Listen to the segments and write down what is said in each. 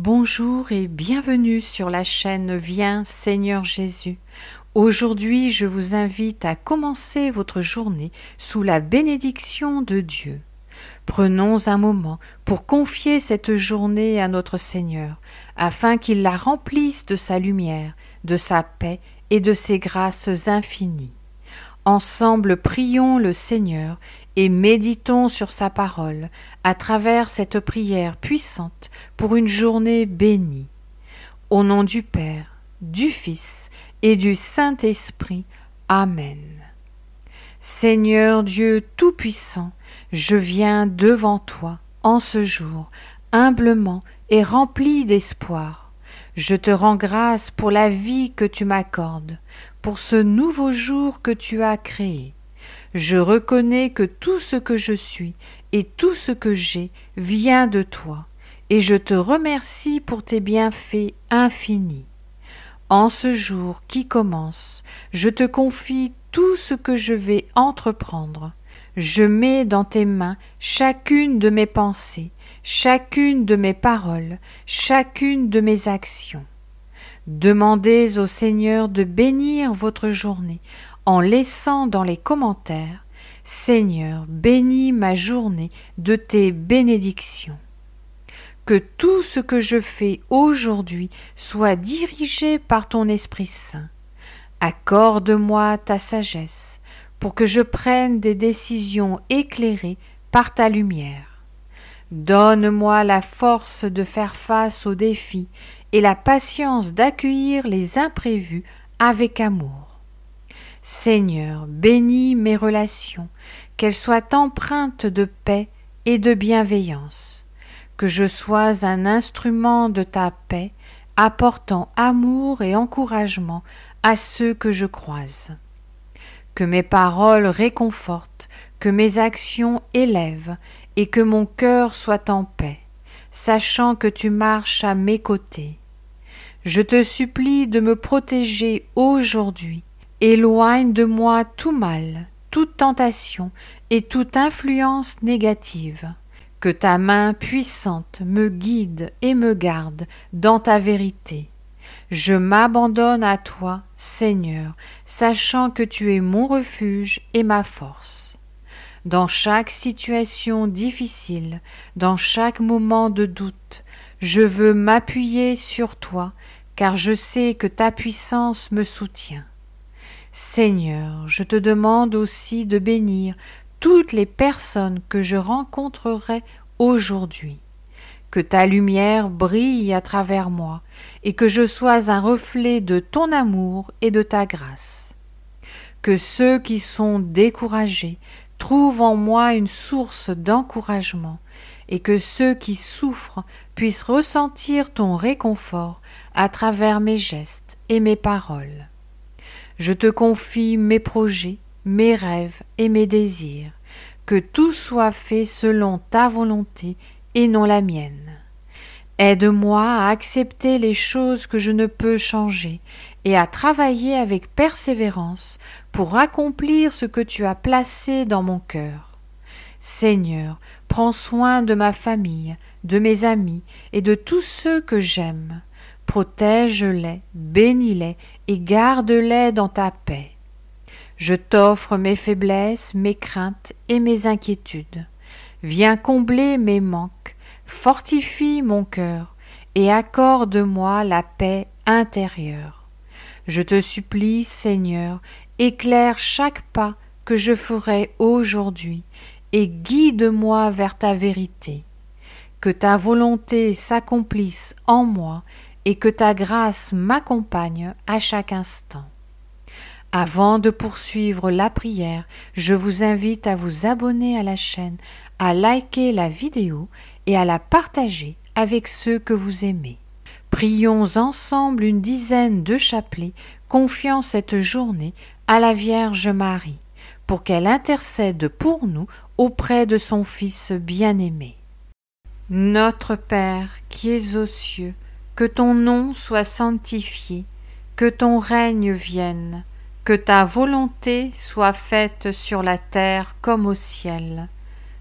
Bonjour et bienvenue sur la chaîne Viens Seigneur Jésus. Aujourd'hui, je vous invite à commencer votre journée sous la bénédiction de Dieu. Prenons un moment pour confier cette journée à notre Seigneur, afin qu'il la remplisse de sa lumière, de sa paix et de ses grâces infinies. Ensemble, prions le Seigneur et méditons sur sa parole à travers cette prière puissante pour une journée bénie. Au nom du Père, du Fils et du Saint-Esprit. Amen. Seigneur Dieu Tout-Puissant, je viens devant toi en ce jour, humblement et rempli d'espoir. Je te rends grâce pour la vie que tu m'accordes, pour ce nouveau jour que tu as créé. Je reconnais que tout ce que je suis et tout ce que j'ai vient de toi, et je te remercie pour tes bienfaits infinis. En ce jour qui commence, je te confie tout ce que je vais entreprendre. Je mets dans tes mains chacune de mes pensées, chacune de mes paroles, chacune de mes actions. Demandez au Seigneur de bénir votre journée en laissant dans les commentaires Seigneur, bénis ma journée de tes bénédictions. Que tout ce que je fais aujourd'hui soit dirigé par ton Esprit Saint. Accorde-moi ta sagesse pour que je prenne des décisions éclairées par ta lumière. Donne-moi la force de faire face aux défis et la patience d'accueillir les imprévus avec amour. Seigneur, bénis mes relations, qu'elles soient empreintes de paix et de bienveillance, que je sois un instrument de ta paix, apportant amour et encouragement à ceux que je croise. Que mes paroles réconfortent, que mes actions élèvent, et que mon cœur soit en paix sachant que tu marches à mes côtés. Je te supplie de me protéger aujourd'hui. Éloigne de moi tout mal, toute tentation et toute influence négative. Que ta main puissante me guide et me garde dans ta vérité. Je m'abandonne à toi, Seigneur, sachant que tu es mon refuge et ma force. Dans chaque situation difficile, dans chaque moment de doute, je veux m'appuyer sur toi, car je sais que ta puissance me soutient. Seigneur, je te demande aussi de bénir toutes les personnes que je rencontrerai aujourd'hui. Que ta lumière brille à travers moi et que je sois un reflet de ton amour et de ta grâce. Que ceux qui sont découragés trouve en moi une source d'encouragement, et que ceux qui souffrent puissent ressentir ton réconfort à travers mes gestes et mes paroles. Je te confie mes projets, mes rêves et mes désirs, que tout soit fait selon ta volonté et non la mienne. Aide-moi à accepter les choses que je ne peux changer et à travailler avec persévérance pour accomplir ce que tu as placé dans mon cœur. Seigneur, prends soin de ma famille, de mes amis et de tous ceux que j'aime. Protège-les, bénis-les et garde-les dans ta paix. Je t'offre mes faiblesses, mes craintes et mes inquiétudes. Viens combler mes manques fortifie mon cœur et accorde-moi la paix intérieure. Je te supplie, Seigneur, éclaire chaque pas que je ferai aujourd'hui et guide-moi vers ta vérité. Que ta volonté s'accomplisse en moi et que ta grâce m'accompagne à chaque instant. Avant de poursuivre la prière, je vous invite à vous abonner à la chaîne, à liker la vidéo et à la partager avec ceux que vous aimez. Prions ensemble une dizaine de chapelets, confiant cette journée à la Vierge Marie, pour qu'elle intercède pour nous auprès de son Fils bien-aimé. Notre Père qui es aux cieux, que ton nom soit sanctifié, que ton règne vienne, que ta volonté soit faite sur la terre comme au ciel.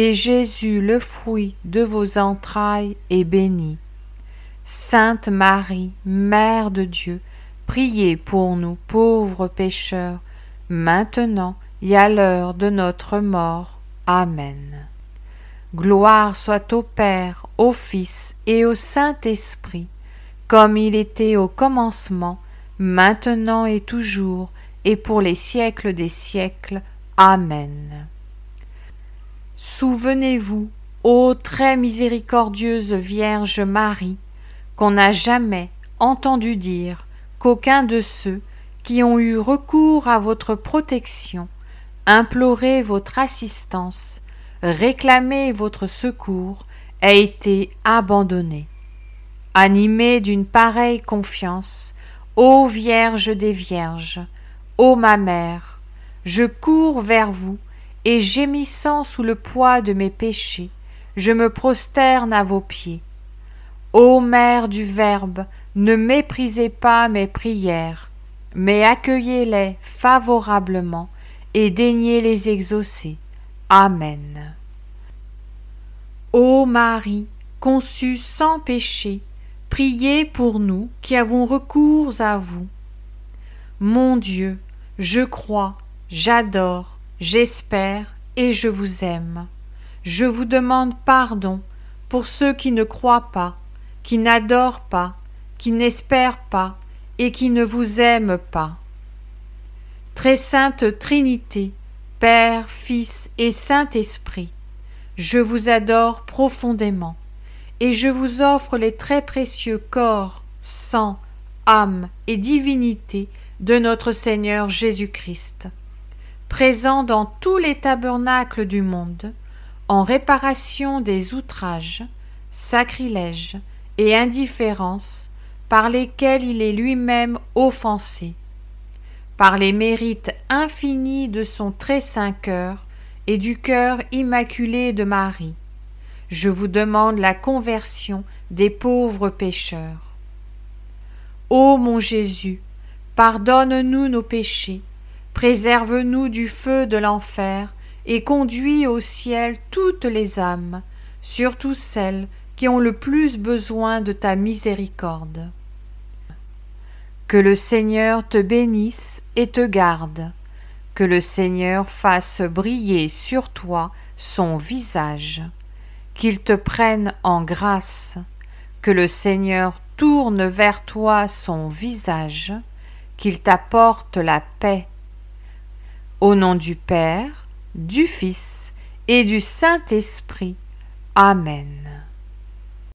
et Jésus, le fruit de vos entrailles, est béni. Sainte Marie, Mère de Dieu, priez pour nous pauvres pécheurs, maintenant et à l'heure de notre mort. Amen. Gloire soit au Père, au Fils et au Saint-Esprit, comme il était au commencement, maintenant et toujours, et pour les siècles des siècles. Amen. Souvenez-vous, ô très miséricordieuse Vierge Marie, qu'on n'a jamais entendu dire qu'aucun de ceux qui ont eu recours à votre protection, imploré votre assistance, réclamé votre secours, a été abandonné. Animé d'une pareille confiance, ô Vierge des Vierges, ô ma mère, je cours vers vous et gémissant sous le poids de mes péchés, je me prosterne à vos pieds. Ô Mère du Verbe, ne méprisez pas mes prières, mais accueillez-les favorablement et daignez les exaucer. Amen. Ô Marie, conçue sans péché, priez pour nous qui avons recours à vous. Mon Dieu, je crois, j'adore, J'espère et je vous aime. Je vous demande pardon pour ceux qui ne croient pas, qui n'adorent pas, qui n'espèrent pas et qui ne vous aiment pas. Très sainte Trinité, Père, Fils et Saint-Esprit, je vous adore profondément et je vous offre les très précieux corps, sang, âme et divinité de notre Seigneur Jésus-Christ présent dans tous les tabernacles du monde, en réparation des outrages, sacrilèges et indifférences par lesquels il est lui-même offensé, par les mérites infinis de son très saint cœur et du cœur immaculé de Marie. Je vous demande la conversion des pauvres pécheurs. Ô mon Jésus, pardonne-nous nos péchés, Préserve-nous du feu de l'enfer et conduis au ciel toutes les âmes, surtout celles qui ont le plus besoin de ta miséricorde. Que le Seigneur te bénisse et te garde. Que le Seigneur fasse briller sur toi son visage. Qu'il te prenne en grâce. Que le Seigneur tourne vers toi son visage. Qu'il t'apporte la paix au nom du Père, du Fils et du Saint-Esprit. Amen.